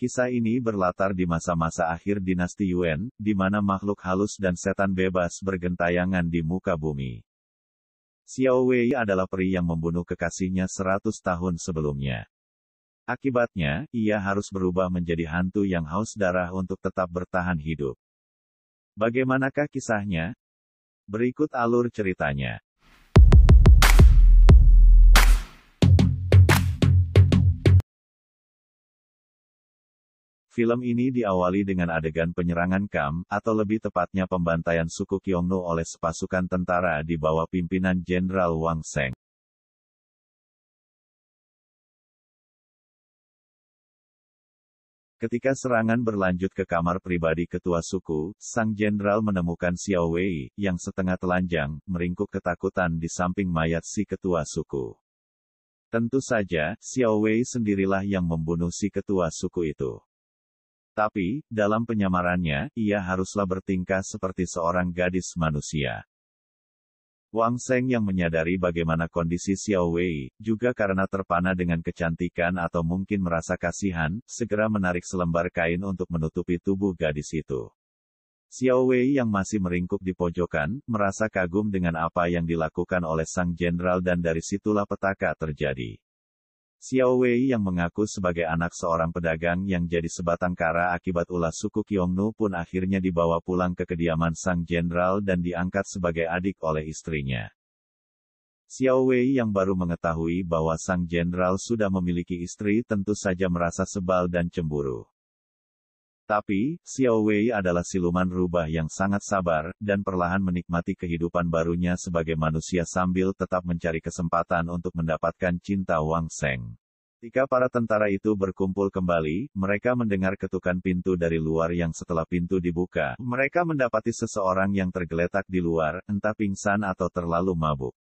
Kisah ini berlatar di masa-masa akhir dinasti Yuan, di mana makhluk halus dan setan bebas bergentayangan di muka bumi. Xiao Wei adalah peri yang membunuh kekasihnya 100 tahun sebelumnya. Akibatnya, ia harus berubah menjadi hantu yang haus darah untuk tetap bertahan hidup. Bagaimanakah kisahnya? Berikut alur ceritanya. Film ini diawali dengan adegan penyerangan Kam, atau lebih tepatnya pembantaian suku Kyongno oleh sepasukan tentara di bawah pimpinan Jenderal Wang Seng. Ketika serangan berlanjut ke kamar pribadi ketua suku, sang jenderal menemukan Xiao Wei, yang setengah telanjang, meringkuk ketakutan di samping mayat si ketua suku. Tentu saja, Xiao Wei sendirilah yang membunuh si ketua suku itu. Tapi, dalam penyamarannya, ia haruslah bertingkah seperti seorang gadis manusia. Wang Seng yang menyadari bagaimana kondisi Xiao Wei, juga karena terpana dengan kecantikan atau mungkin merasa kasihan, segera menarik selembar kain untuk menutupi tubuh gadis itu. Xiao Wei yang masih meringkuk di pojokan, merasa kagum dengan apa yang dilakukan oleh sang jenderal dan dari situlah petaka terjadi. Xiao Wei yang mengaku sebagai anak seorang pedagang yang jadi sebatang kara akibat ulah suku Qiongnu pun akhirnya dibawa pulang ke kediaman sang jenderal dan diangkat sebagai adik oleh istrinya. Xiao Wei yang baru mengetahui bahwa sang jenderal sudah memiliki istri tentu saja merasa sebal dan cemburu. Tapi, Xiao Wei adalah siluman rubah yang sangat sabar, dan perlahan menikmati kehidupan barunya sebagai manusia sambil tetap mencari kesempatan untuk mendapatkan cinta Wang Seng. Ketika para tentara itu berkumpul kembali, mereka mendengar ketukan pintu dari luar yang setelah pintu dibuka, mereka mendapati seseorang yang tergeletak di luar, entah pingsan atau terlalu mabuk.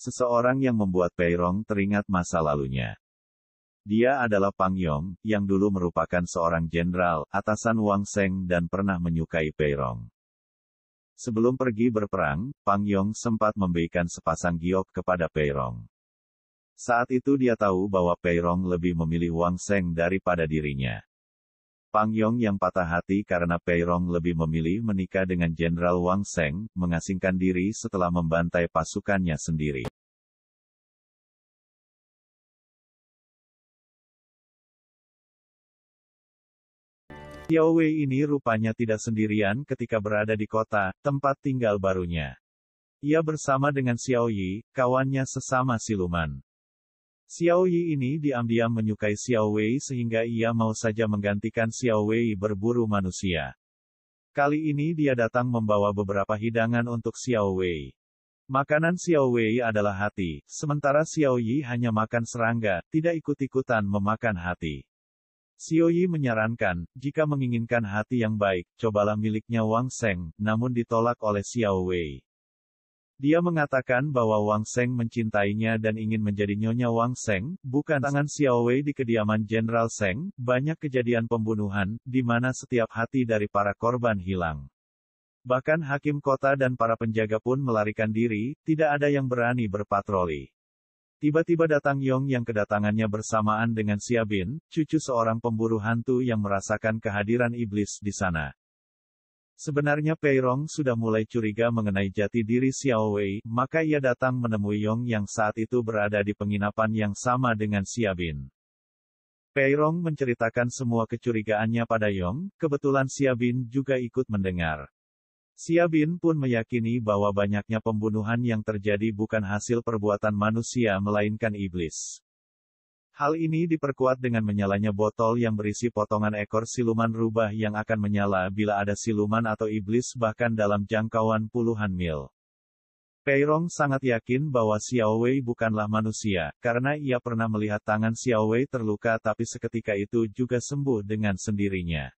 Seseorang yang membuat Peirong teringat masa lalunya. Dia adalah Pang Yong, yang dulu merupakan seorang jenderal, atasan Wang Seng dan pernah menyukai Peirong. Sebelum pergi berperang, Pang Yong sempat memberikan sepasang giok kepada Peirong. Saat itu dia tahu bahwa Peirong lebih memilih Wang Seng daripada dirinya. Pang Yong yang patah hati karena Peirong lebih memilih menikah dengan Jenderal Wang Seng, mengasingkan diri setelah membantai pasukannya sendiri. Yao Wei ini rupanya tidak sendirian ketika berada di kota, tempat tinggal barunya. Ia bersama dengan Xiao Yi, kawannya sesama siluman. Xiao Yi ini diam-diam menyukai Xiao Wei sehingga ia mau saja menggantikan Xiao Wei berburu manusia. Kali ini dia datang membawa beberapa hidangan untuk Xiao Wei. Makanan Xiao Wei adalah hati, sementara Xiao Yi hanya makan serangga, tidak ikut-ikutan memakan hati. Yi menyarankan, jika menginginkan hati yang baik, cobalah miliknya Wang Seng, namun ditolak oleh Xiao Wei. Dia mengatakan bahwa Wang Seng mencintainya dan ingin menjadi nyonya Wang Seng, bukan tangan Xiao Wei di kediaman Jenderal Seng, banyak kejadian pembunuhan, di mana setiap hati dari para korban hilang. Bahkan hakim kota dan para penjaga pun melarikan diri, tidak ada yang berani berpatroli. Tiba-tiba datang Yong yang kedatangannya bersamaan dengan Siabin, cucu seorang pemburu hantu yang merasakan kehadiran iblis di sana. Sebenarnya Peirong sudah mulai curiga mengenai jati diri Xiao Wei, maka ia datang menemui Yong yang saat itu berada di penginapan yang sama dengan Siabin. Peirong menceritakan semua kecurigaannya pada Yong, kebetulan Siabin juga ikut mendengar. Siabin pun meyakini bahwa banyaknya pembunuhan yang terjadi bukan hasil perbuatan manusia melainkan iblis. Hal ini diperkuat dengan menyalanya botol yang berisi potongan ekor siluman rubah yang akan menyala bila ada siluman atau iblis bahkan dalam jangkauan puluhan mil. Peirong sangat yakin bahwa Xiao Wei bukanlah manusia, karena ia pernah melihat tangan Xiao Wei terluka tapi seketika itu juga sembuh dengan sendirinya.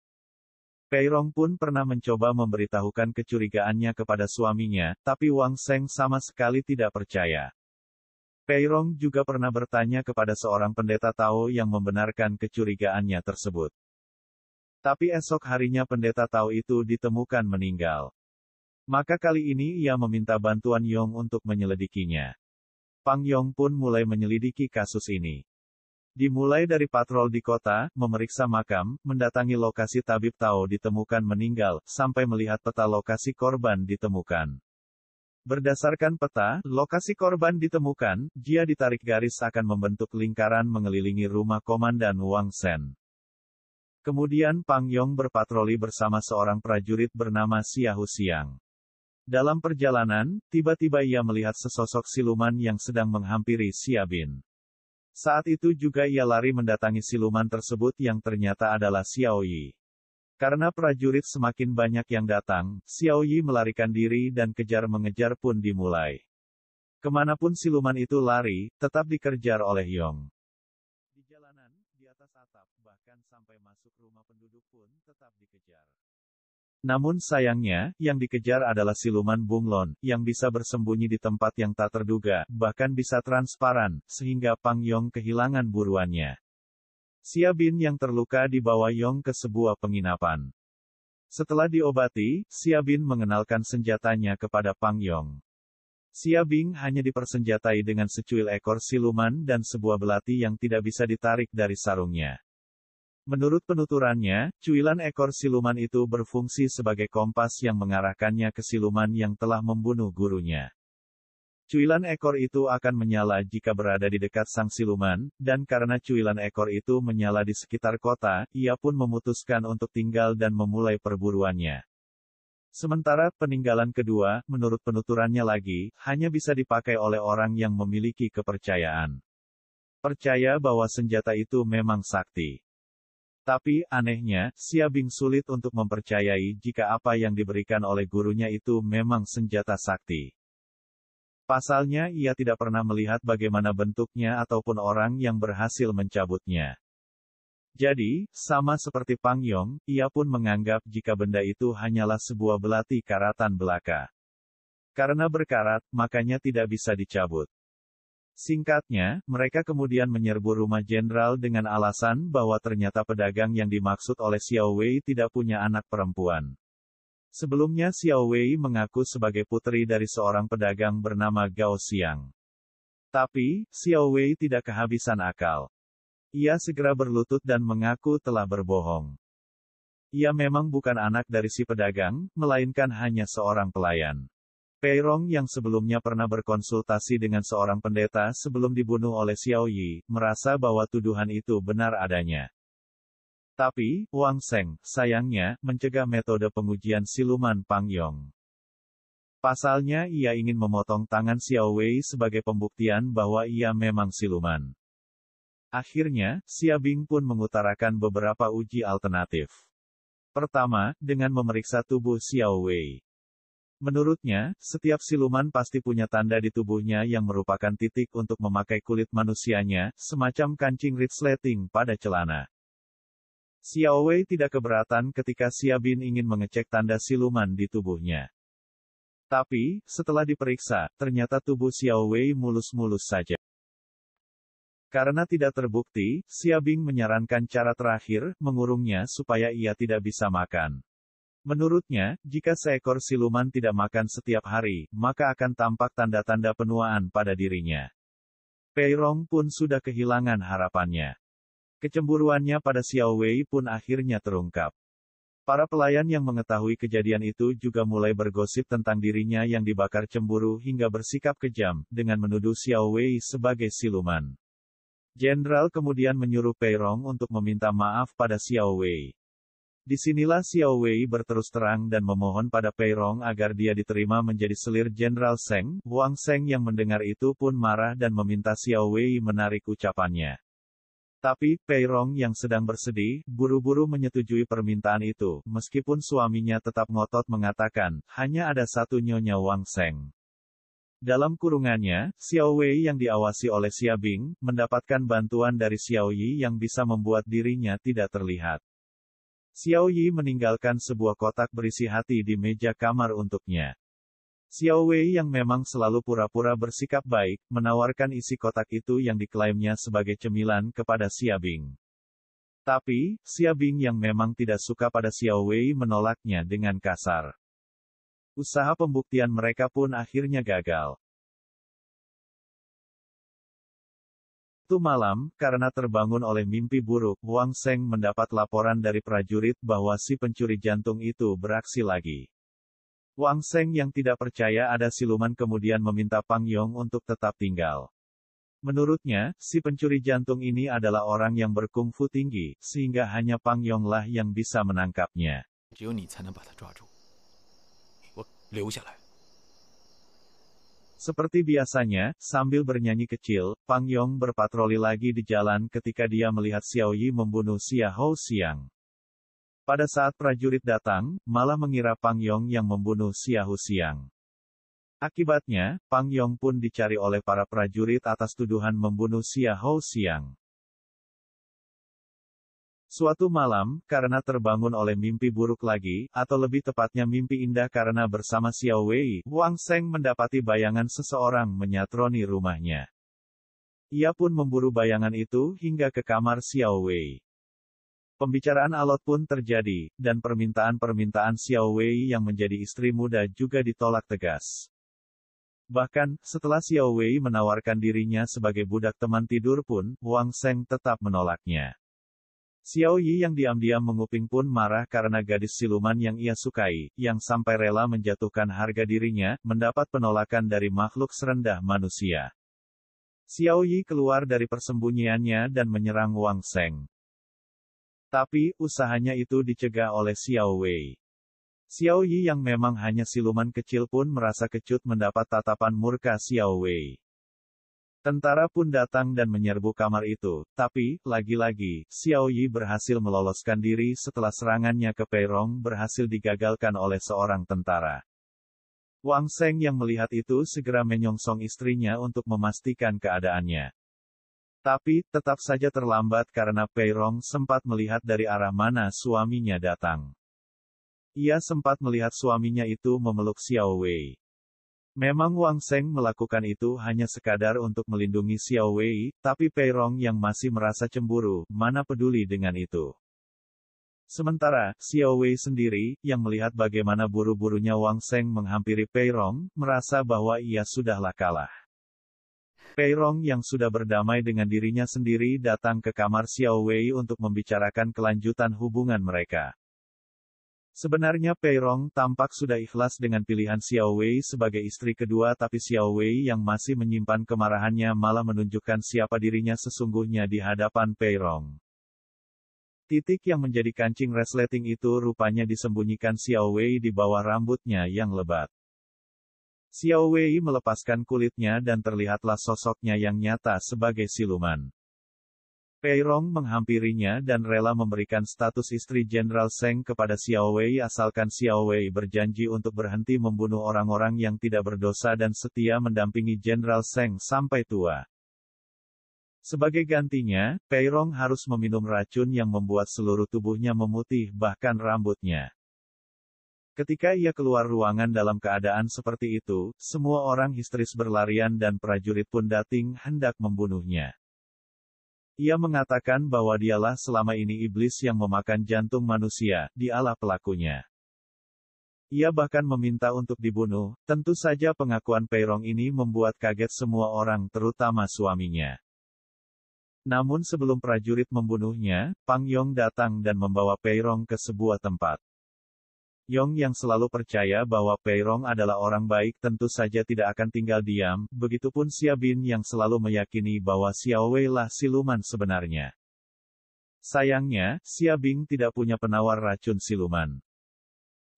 Peirong pun pernah mencoba memberitahukan kecurigaannya kepada suaminya, tapi Wang Seng sama sekali tidak percaya. Peirong juga pernah bertanya kepada seorang pendeta Tao yang membenarkan kecurigaannya tersebut. Tapi esok harinya pendeta Tao itu ditemukan meninggal. Maka kali ini ia meminta bantuan Yong untuk menyelidikinya. Pang Yong pun mulai menyelidiki kasus ini. Dimulai dari patrol di kota, memeriksa makam, mendatangi lokasi tabib tahu ditemukan meninggal, sampai melihat peta lokasi korban ditemukan. Berdasarkan peta, lokasi korban ditemukan, dia ditarik garis akan membentuk lingkaran mengelilingi rumah Komandan Wang Sen. Kemudian Pang Yong berpatroli bersama seorang prajurit bernama Xiahu Siang. Dalam perjalanan, tiba-tiba ia melihat sesosok siluman yang sedang menghampiri Xia Bin. Saat itu juga ia lari mendatangi siluman tersebut yang ternyata adalah Xiao Yi. Karena prajurit semakin banyak yang datang, Xiao Yi melarikan diri dan kejar-mengejar pun dimulai. Kemanapun siluman itu lari, tetap dikerjar oleh Yong. Namun sayangnya, yang dikejar adalah siluman bunglon, yang bisa bersembunyi di tempat yang tak terduga, bahkan bisa transparan, sehingga Pang Yong kehilangan buruannya. Bin yang terluka dibawa Yong ke sebuah penginapan. Setelah diobati, Bin mengenalkan senjatanya kepada Pang Yong. Bing hanya dipersenjatai dengan secuil ekor siluman dan sebuah belati yang tidak bisa ditarik dari sarungnya. Menurut penuturannya, cuilan ekor siluman itu berfungsi sebagai kompas yang mengarahkannya ke siluman yang telah membunuh gurunya. Cuilan ekor itu akan menyala jika berada di dekat sang siluman, dan karena cuilan ekor itu menyala di sekitar kota, ia pun memutuskan untuk tinggal dan memulai perburuannya. Sementara peninggalan kedua, menurut penuturannya lagi, hanya bisa dipakai oleh orang yang memiliki kepercayaan. Percaya bahwa senjata itu memang sakti. Tapi, anehnya, Siabing sulit untuk mempercayai jika apa yang diberikan oleh gurunya itu memang senjata sakti. Pasalnya ia tidak pernah melihat bagaimana bentuknya ataupun orang yang berhasil mencabutnya. Jadi, sama seperti Pang Yong, ia pun menganggap jika benda itu hanyalah sebuah belati karatan belaka. Karena berkarat, makanya tidak bisa dicabut. Singkatnya, mereka kemudian menyerbu rumah jenderal dengan alasan bahwa ternyata pedagang yang dimaksud oleh Xiao Wei tidak punya anak perempuan. Sebelumnya Xiao Wei mengaku sebagai putri dari seorang pedagang bernama Gao Xiang. Tapi, Xiao Wei tidak kehabisan akal. Ia segera berlutut dan mengaku telah berbohong. Ia memang bukan anak dari si pedagang, melainkan hanya seorang pelayan. Peirong yang sebelumnya pernah berkonsultasi dengan seorang pendeta sebelum dibunuh oleh Xiao Yi, merasa bahwa tuduhan itu benar adanya. Tapi, Wang Seng, sayangnya, mencegah metode pengujian siluman Pang Yong. Pasalnya ia ingin memotong tangan Xiao Wei sebagai pembuktian bahwa ia memang siluman. Akhirnya, Xia Bing pun mengutarakan beberapa uji alternatif. Pertama, dengan memeriksa tubuh Xiao Wei. Menurutnya, setiap siluman pasti punya tanda di tubuhnya yang merupakan titik untuk memakai kulit manusianya, semacam kancing ritsleting pada celana. Xiao Wei tidak keberatan ketika Xia Bin ingin mengecek tanda siluman di tubuhnya. Tapi, setelah diperiksa, ternyata tubuh Xiao Wei mulus-mulus saja. Karena tidak terbukti, Xia Bing menyarankan cara terakhir, mengurungnya supaya ia tidak bisa makan. Menurutnya, jika seekor siluman tidak makan setiap hari, maka akan tampak tanda-tanda penuaan pada dirinya. Peirong pun sudah kehilangan harapannya. Kecemburuannya pada Xiao Wei pun akhirnya terungkap. Para pelayan yang mengetahui kejadian itu juga mulai bergosip tentang dirinya yang dibakar cemburu hingga bersikap kejam, dengan menuduh Xiao Wei sebagai siluman. Jenderal kemudian menyuruh Peirong untuk meminta maaf pada Xiao Wei. Disinilah Xiao Wei berterus terang dan memohon pada Pei Rong agar dia diterima menjadi selir Jenderal Seng. Wang Seng yang mendengar itu pun marah dan meminta Xiao Wei menarik ucapannya. Tapi, Pei Rong yang sedang bersedih, buru-buru menyetujui permintaan itu, meskipun suaminya tetap ngotot mengatakan, hanya ada satu nyonya Wang Seng. Dalam kurungannya, Xiao Wei yang diawasi oleh Xia Bing, mendapatkan bantuan dari Xiao Yi yang bisa membuat dirinya tidak terlihat. Xiao Yi meninggalkan sebuah kotak berisi hati di meja kamar untuknya. Xiao Wei yang memang selalu pura-pura bersikap baik, menawarkan isi kotak itu yang diklaimnya sebagai cemilan kepada Xia Bing. Tapi, Xia Bing yang memang tidak suka pada Xiao Wei menolaknya dengan kasar. Usaha pembuktian mereka pun akhirnya gagal. Sabtu malam, karena terbangun oleh mimpi buruk, Wang Seng mendapat laporan dari prajurit bahwa si pencuri jantung itu beraksi lagi. Wang Seng yang tidak percaya ada siluman kemudian meminta Pang Yong untuk tetap tinggal. Menurutnya, si pencuri jantung ini adalah orang yang berkungfu tinggi, sehingga hanya Pang Yong lah yang bisa menangkapnya. 只有你才能把他抓住。我留下来。seperti biasanya, sambil bernyanyi kecil, Pang Yong berpatroli lagi di jalan ketika dia melihat Xiao Yi membunuh Xia Hou Xiang. Pada saat prajurit datang, malah mengira Pang Yong yang membunuh Xia Hou Xiang. Akibatnya, Pang Yong pun dicari oleh para prajurit atas tuduhan membunuh Xia Hou Xiang. Suatu malam, karena terbangun oleh mimpi buruk lagi, atau lebih tepatnya mimpi indah karena bersama Xiao Wei, Wang Seng mendapati bayangan seseorang menyatroni rumahnya. Ia pun memburu bayangan itu hingga ke kamar Xiao Wei. Pembicaraan alot pun terjadi, dan permintaan-permintaan Xiao Wei yang menjadi istri muda juga ditolak tegas. Bahkan, setelah Xiao Wei menawarkan dirinya sebagai budak teman tidur pun, Wang Seng tetap menolaknya. Xiao Yi yang diam-diam menguping pun marah karena gadis siluman yang ia sukai, yang sampai rela menjatuhkan harga dirinya, mendapat penolakan dari makhluk serendah manusia. Xiao Yi keluar dari persembunyiannya dan menyerang Wang Seng. Tapi, usahanya itu dicegah oleh Xiao Wei. Xiao Yi yang memang hanya siluman kecil pun merasa kecut mendapat tatapan murka Xiao Wei. Tentara pun datang dan menyerbu kamar itu, tapi, lagi-lagi, Xiao Yi berhasil meloloskan diri setelah serangannya ke Peirong berhasil digagalkan oleh seorang tentara. Wang Seng yang melihat itu segera menyongsong istrinya untuk memastikan keadaannya. Tapi, tetap saja terlambat karena Peirong sempat melihat dari arah mana suaminya datang. Ia sempat melihat suaminya itu memeluk Xiao Wei. Memang Wang Seng melakukan itu hanya sekadar untuk melindungi Xiao Wei, tapi Pei Rong yang masih merasa cemburu, mana peduli dengan itu. Sementara, Xiao Wei sendiri, yang melihat bagaimana buru-burunya Wang Seng menghampiri Pei Rong, merasa bahwa ia sudahlah kalah. Pei Rong yang sudah berdamai dengan dirinya sendiri datang ke kamar Xiao Wei untuk membicarakan kelanjutan hubungan mereka. Sebenarnya Pei Rong tampak sudah ikhlas dengan pilihan Xiao Wei sebagai istri kedua tapi Xiao Wei yang masih menyimpan kemarahannya malah menunjukkan siapa dirinya sesungguhnya di hadapan Pei Rong. Titik yang menjadi kancing resleting itu rupanya disembunyikan Xiao Wei di bawah rambutnya yang lebat. Xiao Wei melepaskan kulitnya dan terlihatlah sosoknya yang nyata sebagai siluman. Rong menghampirinya dan rela memberikan status istri Jenderal Seng kepada Xiao Wei asalkan Xiao Wei berjanji untuk berhenti membunuh orang-orang yang tidak berdosa dan setia mendampingi Jenderal Seng sampai tua. Sebagai gantinya, Peirong harus meminum racun yang membuat seluruh tubuhnya memutih bahkan rambutnya. Ketika ia keluar ruangan dalam keadaan seperti itu, semua orang histeris berlarian dan prajurit pun dating hendak membunuhnya. Ia mengatakan bahwa dialah selama ini iblis yang memakan jantung manusia, dialah pelakunya. Ia bahkan meminta untuk dibunuh, tentu saja pengakuan Peirong ini membuat kaget semua orang terutama suaminya. Namun sebelum prajurit membunuhnya, Pang Yong datang dan membawa Peirong ke sebuah tempat. Yong yang selalu percaya bahwa Pei Rong adalah orang baik tentu saja tidak akan tinggal diam, begitupun Xia Bin yang selalu meyakini bahwa Xiao Wei lah siluman sebenarnya. Sayangnya, Xia Bing tidak punya penawar racun siluman.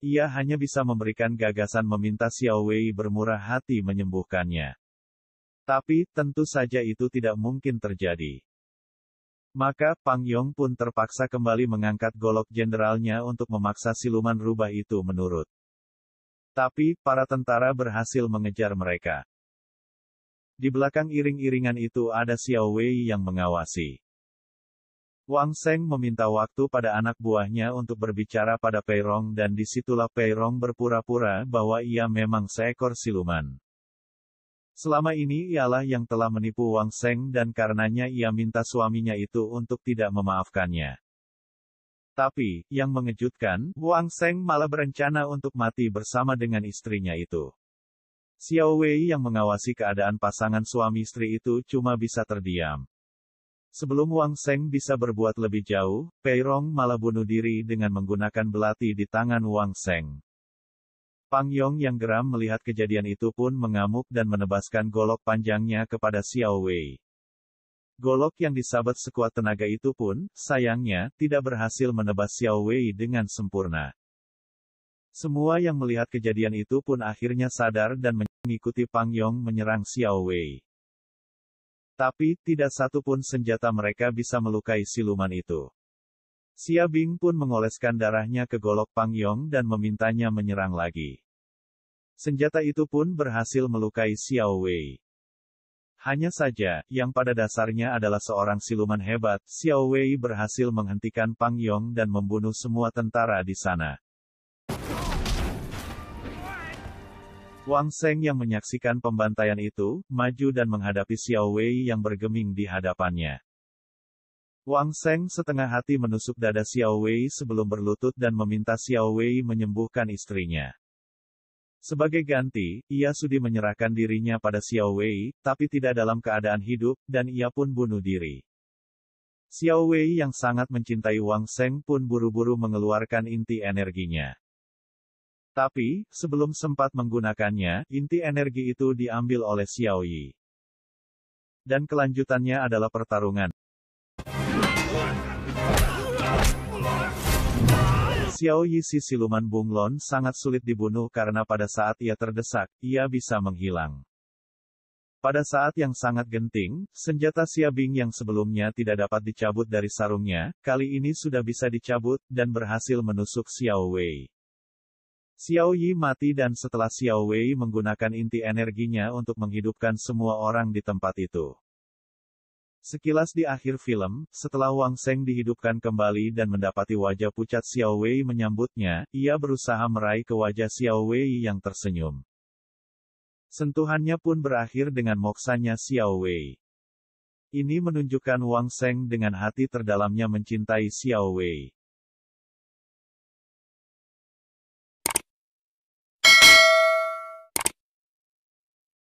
Ia hanya bisa memberikan gagasan meminta Xiao Wei bermurah hati menyembuhkannya. Tapi, tentu saja itu tidak mungkin terjadi. Maka, Pang Yong pun terpaksa kembali mengangkat golok jenderalnya untuk memaksa siluman rubah itu menurut. Tapi, para tentara berhasil mengejar mereka. Di belakang iring-iringan itu ada Xiao Wei yang mengawasi. Wang Seng meminta waktu pada anak buahnya untuk berbicara pada Pei Rong dan disitulah Pei Rong berpura-pura bahwa ia memang seekor siluman. Selama ini ialah yang telah menipu Wang Seng dan karenanya ia minta suaminya itu untuk tidak memaafkannya. Tapi, yang mengejutkan, Wang Seng malah berencana untuk mati bersama dengan istrinya itu. Xiao Wei yang mengawasi keadaan pasangan suami istri itu cuma bisa terdiam. Sebelum Wang Seng bisa berbuat lebih jauh, Pei Rong malah bunuh diri dengan menggunakan belati di tangan Wang Seng. Pang Yong yang geram melihat kejadian itu pun mengamuk dan menebaskan golok panjangnya kepada Xiao Wei. Golok yang disabet sekuat tenaga itu pun, sayangnya, tidak berhasil menebas Xiao Wei dengan sempurna. Semua yang melihat kejadian itu pun akhirnya sadar dan mengikuti Pang Yong menyerang Xiao Wei. Tapi, tidak satu pun senjata mereka bisa melukai siluman itu. Xia Bing pun mengoleskan darahnya ke golok Pang Yong dan memintanya menyerang lagi. Senjata itu pun berhasil melukai Xiao Wei. Hanya saja, yang pada dasarnya adalah seorang siluman hebat, Xiao Wei berhasil menghentikan Pang Yong dan membunuh semua tentara di sana. Wang Seng yang menyaksikan pembantaian itu, maju dan menghadapi Xiao Wei yang bergeming di hadapannya. Wang Seng setengah hati menusuk dada Xiao Wei sebelum berlutut dan meminta Xiao Wei menyembuhkan istrinya. Sebagai ganti, ia sudi menyerahkan dirinya pada Xiao Wei, tapi tidak dalam keadaan hidup, dan ia pun bunuh diri. Xiao Wei yang sangat mencintai Wang Seng pun buru-buru mengeluarkan inti energinya. Tapi, sebelum sempat menggunakannya, inti energi itu diambil oleh Xiao Yi. Dan kelanjutannya adalah pertarungan. Xiao Yi si siluman bunglon sangat sulit dibunuh karena pada saat ia terdesak, ia bisa menghilang. Pada saat yang sangat genting, senjata Bing yang sebelumnya tidak dapat dicabut dari sarungnya, kali ini sudah bisa dicabut, dan berhasil menusuk Xiao Wei. Xiao Yi mati dan setelah Xiao Wei menggunakan inti energinya untuk menghidupkan semua orang di tempat itu. Sekilas di akhir film, setelah Wang Seng dihidupkan kembali dan mendapati wajah pucat Xiao Wei menyambutnya, ia berusaha meraih ke wajah Xiao Wei yang tersenyum. Sentuhannya pun berakhir dengan moksanya Xiao Wei. Ini menunjukkan Wang Seng dengan hati terdalamnya mencintai Xiao Wei.